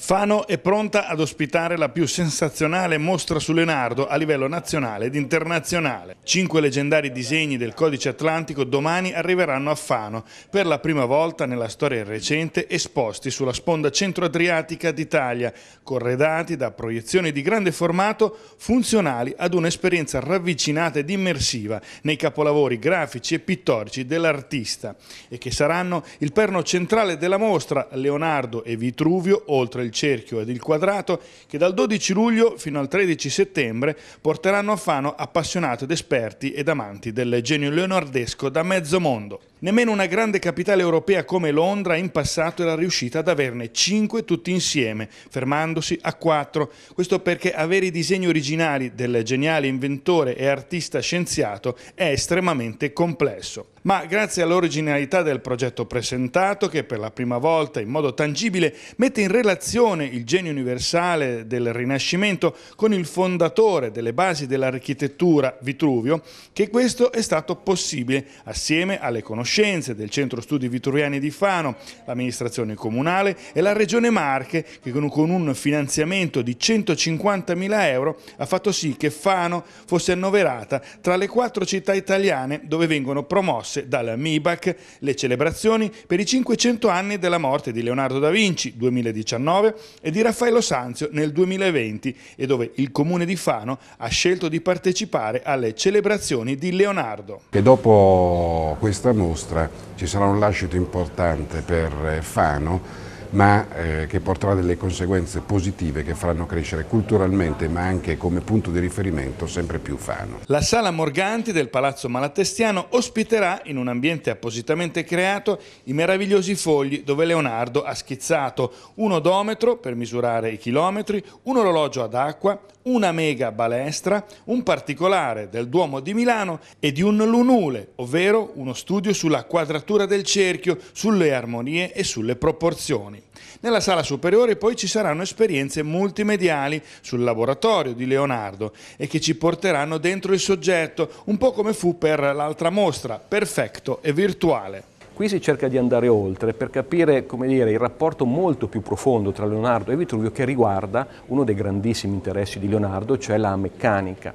Fano è pronta ad ospitare la più sensazionale mostra su Leonardo a livello nazionale ed internazionale. Cinque leggendari disegni del codice atlantico domani arriveranno a Fano, per la prima volta nella storia recente esposti sulla sponda centro-adriatica d'Italia, corredati da proiezioni di grande formato funzionali ad un'esperienza ravvicinata ed immersiva nei capolavori grafici e pittorici dell'artista e che saranno il perno centrale della mostra Leonardo e Vitruvio oltre il il cerchio ed il quadrato che dal 12 luglio fino al 13 settembre porteranno a Fano appassionati ed esperti ed amanti del genio leonardesco da mezzo mondo. Nemmeno una grande capitale europea come Londra in passato era riuscita ad averne 5 tutti insieme, fermandosi a 4. Questo perché avere i disegni originali del geniale inventore e artista scienziato è estremamente complesso ma grazie all'originalità del progetto presentato che per la prima volta in modo tangibile mette in relazione il genio universale del Rinascimento con il fondatore delle basi dell'architettura Vitruvio, che questo è stato possibile assieme alle conoscenze del Centro Studi Vitruviani di Fano, l'amministrazione comunale e la Regione Marche che con un finanziamento di 150.000 euro ha fatto sì che Fano fosse annoverata tra le quattro città italiane dove vengono promosse promosse dalla MIBAC le celebrazioni per i 500 anni della morte di Leonardo da Vinci 2019 e di Raffaello Sanzio nel 2020 e dove il comune di Fano ha scelto di partecipare alle celebrazioni di Leonardo. Che dopo questa mostra ci sarà un lascito importante per Fano ma eh, che porterà delle conseguenze positive che faranno crescere culturalmente ma anche come punto di riferimento sempre più Fano. La sala Morganti del Palazzo Malatestiano ospiterà in un ambiente appositamente creato i meravigliosi fogli dove Leonardo ha schizzato un odometro per misurare i chilometri, un orologio ad acqua, una mega balestra, un particolare del Duomo di Milano e di un lunule, ovvero uno studio sulla quadratura del cerchio, sulle armonie e sulle proporzioni giorni. Nella sala superiore poi ci saranno esperienze multimediali sul laboratorio di Leonardo e che ci porteranno dentro il soggetto, un po' come fu per l'altra mostra, perfetto e virtuale. Qui si cerca di andare oltre per capire come dire, il rapporto molto più profondo tra Leonardo e Vitruvio che riguarda uno dei grandissimi interessi di Leonardo, cioè la meccanica.